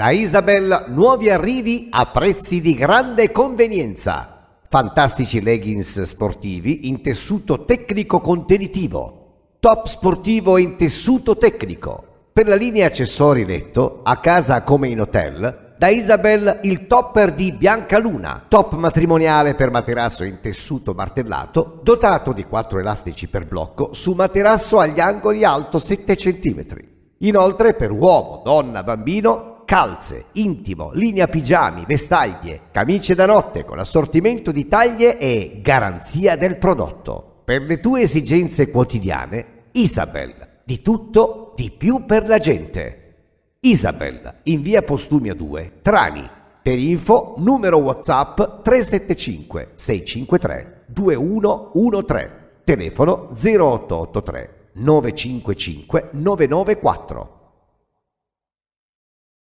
Da Isabel nuovi arrivi a prezzi di grande convenienza. Fantastici leggings sportivi in tessuto tecnico contenitivo. Top sportivo in tessuto tecnico. Per la linea accessori letto, a casa come in hotel, da Isabel il topper di Biancaluna, top matrimoniale per materasso in tessuto martellato, dotato di 4 elastici per blocco su materasso agli angoli alto 7 cm. Inoltre per uomo, donna, bambino, calze, intimo, linea pigiami, vestaglie, camicie da notte con assortimento di taglie e garanzia del prodotto. Per le tue esigenze quotidiane, Isabel, di tutto, di più per la gente. Isabel, in via Postumia 2, Trani. Per info, numero WhatsApp 375 653 2113. Telefono 0883 955 994.